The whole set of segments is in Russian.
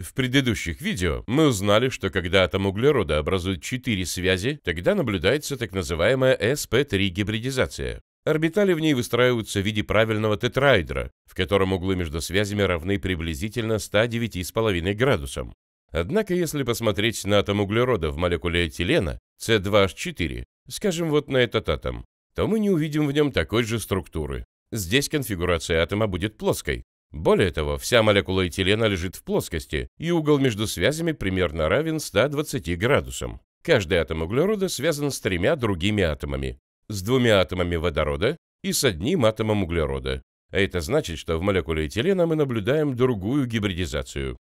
В предыдущих видео мы узнали, что когда атом углерода образует четыре связи, тогда наблюдается так называемая sp3 гибридизация. Орбитали в ней выстраиваются в виде правильного тетраэдра, в котором углы между связями равны приблизительно 109,5 градусам. Однако, если посмотреть на атом углерода в молекуле этилена, C2H4, скажем вот на этот атом, то мы не увидим в нем такой же структуры. Здесь конфигурация атома будет плоской, более того, вся молекула этилена лежит в плоскости, и угол между связями примерно равен 120 градусам. Каждый атом углерода связан с тремя другими атомами, с двумя атомами водорода и с одним атомом углерода. А это значит, что в молекуле этилена мы наблюдаем другую гибридизацию.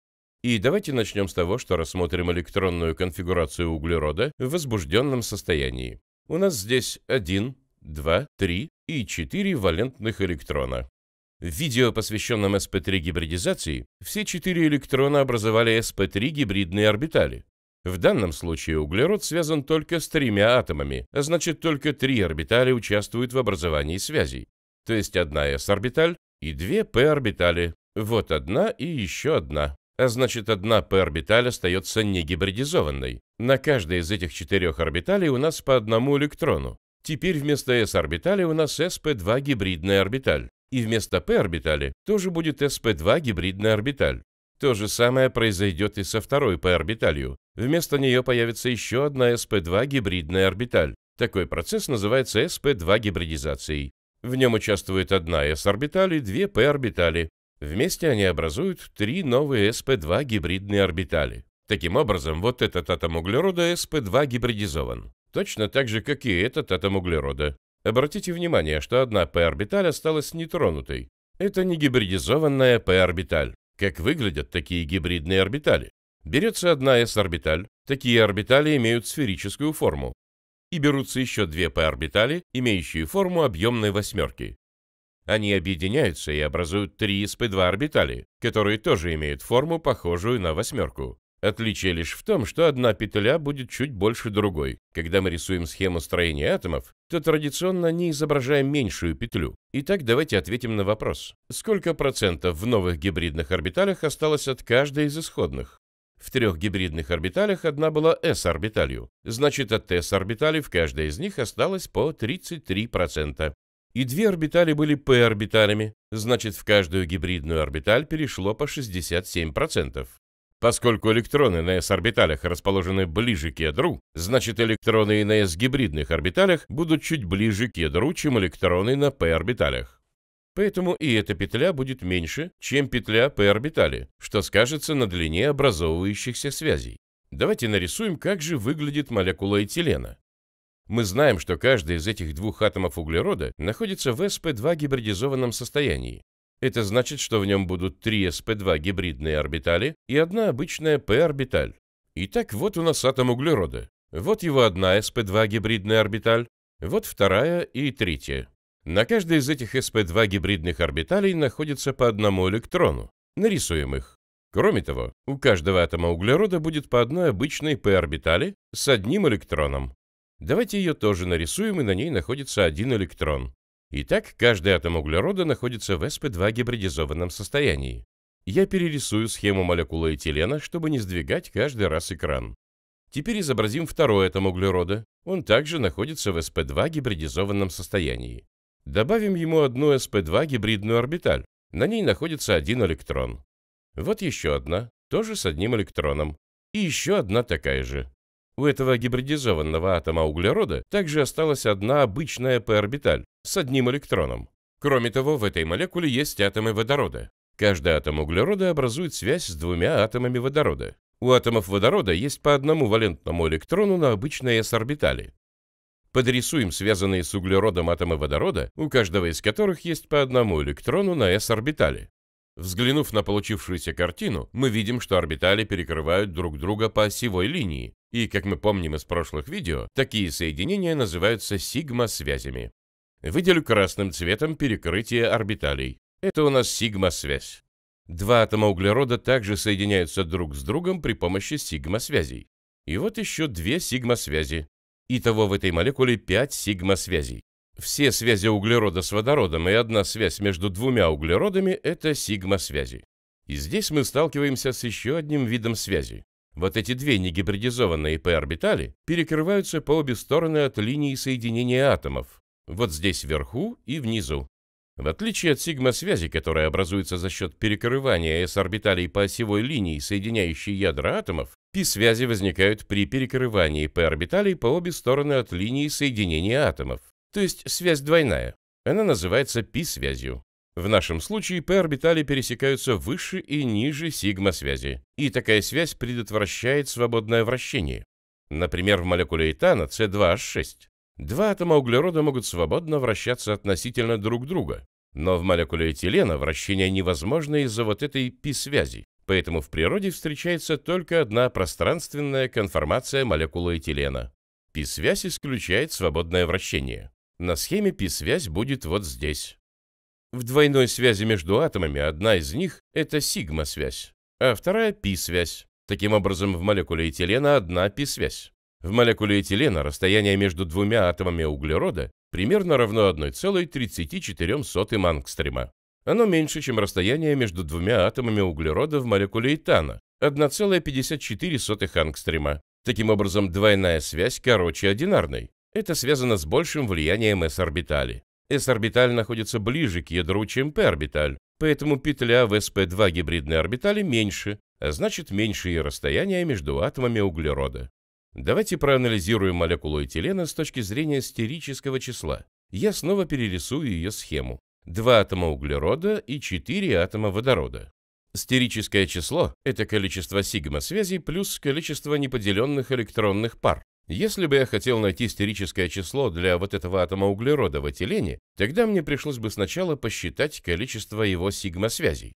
И давайте начнем с того, что рассмотрим электронную конфигурацию углерода в возбужденном состоянии. У нас здесь 1, 2, 3 и 4 валентных электрона. В видео, посвященном sp3 гибридизации, все четыре электрона образовали sp3 гибридные орбитали. В данном случае углерод связан только с тремя атомами, а значит только три орбитали участвуют в образовании связей. То есть одна s-орбиталь и две p-орбитали. Вот одна и еще одна. А значит одна p-орбиталь остается негибридизованной. На каждой из этих четырех орбиталей у нас по одному электрону. Теперь вместо s-орбитали у нас sp2 гибридная орбиталь и вместо p-орбитали тоже будет sp2 гибридная орбиталь. То же самое произойдет и со второй p-орбиталью. Вместо нее появится еще одна sp2 гибридная орбиталь. Такой процесс называется sp2 гибридизацией. В нем участвует одна s-орбиталь и две p-орбитали. Вместе они образуют три новые sp2 гибридные орбитали. Таким образом, вот этот атом углерода sp2 гибридизован. Точно так же, как и этот атом углерода. Обратите внимание, что одна p-орбиталь осталась нетронутой. Это не гибридизованная p-орбиталь. Как выглядят такие гибридные орбитали? Берется одна s-орбиталь, такие орбитали имеют сферическую форму. И берутся еще две p-орбитали, имеющие форму объемной восьмерки. Они объединяются и образуют три sp2 орбитали, которые тоже имеют форму, похожую на восьмерку. Отличие лишь в том, что одна петля будет чуть больше другой. Когда мы рисуем схему строения атомов, то традиционно не изображаем меньшую петлю. Итак, давайте ответим на вопрос. Сколько процентов в новых гибридных орбиталях осталось от каждой из исходных? В трех гибридных орбиталях одна была S-орбиталью, значит от s орбитали в каждой из них осталось по 33%. И две орбитали были P-орбиталями, значит в каждую гибридную орбиталь перешло по 67%. Поскольку электроны на s-орбиталях расположены ближе к ядру, значит электроны и на s-гибридных орбиталях будут чуть ближе к ядру, чем электроны на p-орбиталях. Поэтому и эта петля будет меньше, чем петля p-орбитали, что скажется на длине образовывающихся связей. Давайте нарисуем, как же выглядит молекула этилена. Мы знаем, что каждый из этих двух атомов углерода находится в sp2 гибридизованном состоянии, это значит, что в нем будут три sp2 гибридные орбитали и одна обычная p-орбиталь. Итак, вот у нас атом углерода. Вот его одна sp2 гибридная орбиталь, вот вторая и третья. На каждой из этих sp2 гибридных орбиталей находится по одному электрону. Нарисуем их. Кроме того, у каждого атома углерода будет по одной обычной p-орбитали с одним электроном. Давайте ее тоже нарисуем, и на ней находится один электрон. Итак, каждый атом углерода находится в sp2 гибридизованном состоянии. Я перерисую схему молекулы этилена, чтобы не сдвигать каждый раз экран. Теперь изобразим второй атом углерода. Он также находится в sp2 гибридизованном состоянии. Добавим ему одну sp2 гибридную орбиталь. На ней находится один электрон. Вот еще одна, тоже с одним электроном. И еще одна такая же. У этого гибридизованного атома углерода также осталась одна обычная p-орбиталь, с одним электроном. Кроме того, в этой молекуле есть атомы водорода. Каждый атом углерода образует связь с двумя атомами водорода. У атомов водорода есть по одному валентному электрону на обычной s-орбитали. Подрисуем связанные с углеродом атомы водорода, у каждого из которых есть по одному электрону на s-орбитали. Взглянув на получившуюся картину, мы видим, что орбитали перекрывают друг друга по осевой линии, и, как мы помним из прошлых видео, такие соединения называются сигма-связями. Выделю красным цветом перекрытие орбиталей. Это у нас сигма-связь. Два атома углерода также соединяются друг с другом при помощи сигма-связей. И вот еще две сигма-связи. Итого в этой молекуле пять сигма-связей. Все связи углерода с водородом и одна связь между двумя углеродами – это сигма-связи. И здесь мы сталкиваемся с еще одним видом связи. Вот эти две негибридизованные p-орбитали перекрываются по обе стороны от линии соединения атомов, вот здесь вверху и внизу. В отличие от сигма-связи, которая образуется за счет перекрывания s-орбиталей по осевой линии, соединяющей ядра атомов, пи-связи возникают при перекрывании p-орбиталей по обе стороны от линии соединения атомов. То есть связь двойная. Она называется пи-связью. В нашем случае p-орбитали пересекаются выше и ниже сигма-связи, и такая связь предотвращает свободное вращение. Например, в молекуле этана C2H6 Два атома углерода могут свободно вращаться относительно друг друга, но в молекуле этилена вращение невозможно из-за вот этой пи-связи, поэтому в природе встречается только одна пространственная конформация молекулы этилена. Пи-связь исключает свободное вращение. На схеме пи-связь будет вот здесь. В двойной связи между атомами одна из них – это сигма-связь, а вторая – пи-связь. Таким образом, в молекуле этилена одна пи-связь. В молекуле этилена расстояние между двумя атомами углерода примерно равно 1,34 ангстрема. Оно меньше, чем расстояние между двумя атомами углерода в молекуле этана – 1,54 ангстрема. Таким образом, двойная связь короче одинарной. Это связано с большим влиянием s-орбитали. s-орбиталь находится ближе к ядру, чем p-орбиталь, поэтому петля в sp2 гибридной орбитали меньше, а значит меньше и расстояние между атомами углерода. Давайте проанализируем молекулу этилена с точки зрения стерического числа. Я снова перерисую ее схему. Два атома углерода и четыре атома водорода. Стерическое число – это количество сигма-связей плюс количество неподеленных электронных пар. Если бы я хотел найти стерическое число для вот этого атома углерода в этилене, тогда мне пришлось бы сначала посчитать количество его сигма-связей.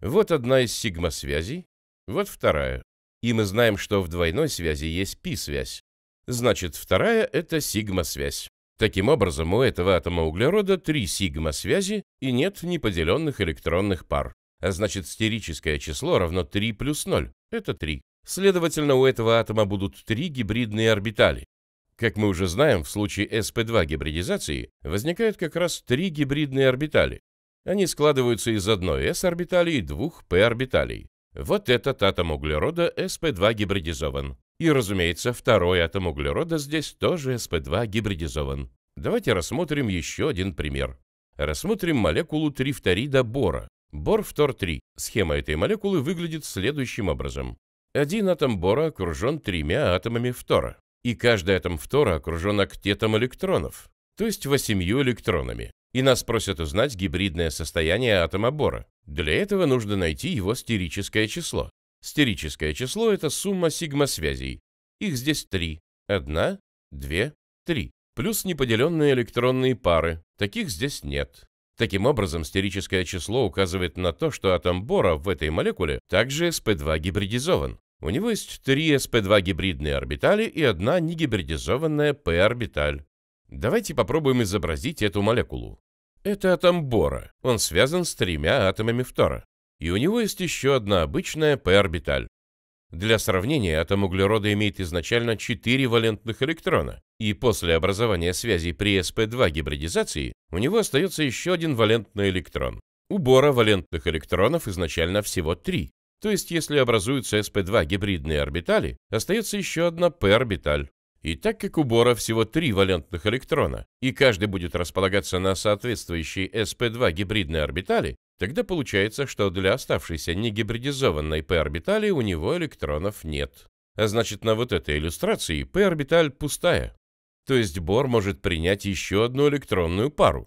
Вот одна из сигма-связей, вот вторая. И мы знаем, что в двойной связи есть пи связь Значит, вторая – это сигма-связь. Таким образом, у этого атома углерода три сигма-связи и нет неподеленных электронных пар. А значит, стерическое число равно 3 плюс 0. Это 3. Следовательно, у этого атома будут три гибридные орбитали. Как мы уже знаем, в случае sp2 гибридизации возникают как раз три гибридные орбитали. Они складываются из одной s-орбитали и двух p-орбиталей. Вот этот атом углерода sp2 гибридизован. И, разумеется, второй атом углерода здесь тоже sp2 гибридизован. Давайте рассмотрим еще один пример. Рассмотрим молекулу трифторида бора. борфтор фтор 3 Схема этой молекулы выглядит следующим образом. Один атом бора окружен тремя атомами фтора. И каждый атом фтора окружен октетом электронов, то есть восемью электронами и нас просят узнать гибридное состояние атома бора. Для этого нужно найти его стерическое число. Стерическое число – это сумма сигма-связей. Их здесь три. Одна, две, три. Плюс неподеленные электронные пары. Таких здесь нет. Таким образом, стерическое число указывает на то, что атом бора в этой молекуле также sp2 гибридизован. У него есть три sp2 гибридные орбитали и одна негибридизованная p-орбиталь. Давайте попробуем изобразить эту молекулу. Это атом бора. Он связан с тремя атомами фтора. И у него есть еще одна обычная p-орбиталь. Для сравнения, атом углерода имеет изначально 4 валентных электрона, и после образования связи при sp2 гибридизации у него остается еще один валентный электрон. У бора валентных электронов изначально всего 3, то есть если образуются sp2 гибридные орбитали, остается еще одна p-орбиталь. И так как у бора всего три валентных электрона, и каждый будет располагаться на соответствующей sp2 гибридной орбитали, тогда получается, что для оставшейся негибридизованной p-орбитали у него электронов нет. А значит, на вот этой иллюстрации p-орбиталь пустая. То есть бор может принять еще одну электронную пару,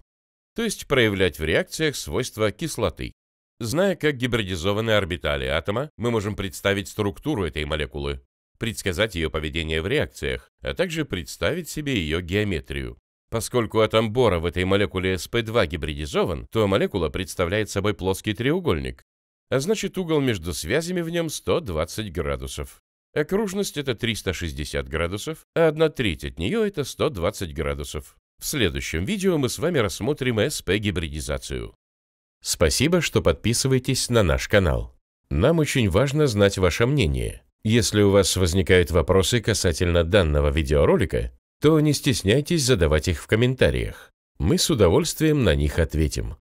то есть проявлять в реакциях свойства кислоты. Зная, как гибридизованы орбитали атома, мы можем представить структуру этой молекулы предсказать ее поведение в реакциях, а также представить себе ее геометрию. Поскольку атом бора в этой молекуле sp2 гибридизован, то молекула представляет собой плоский треугольник, а значит угол между связями в нем 120 градусов. Окружность это 360 градусов, а одна треть от нее это 120 градусов. В следующем видео мы с вами рассмотрим sp-гибридизацию. Спасибо, что подписываетесь на наш канал. Нам очень важно знать ваше мнение. Если у вас возникают вопросы касательно данного видеоролика, то не стесняйтесь задавать их в комментариях. Мы с удовольствием на них ответим.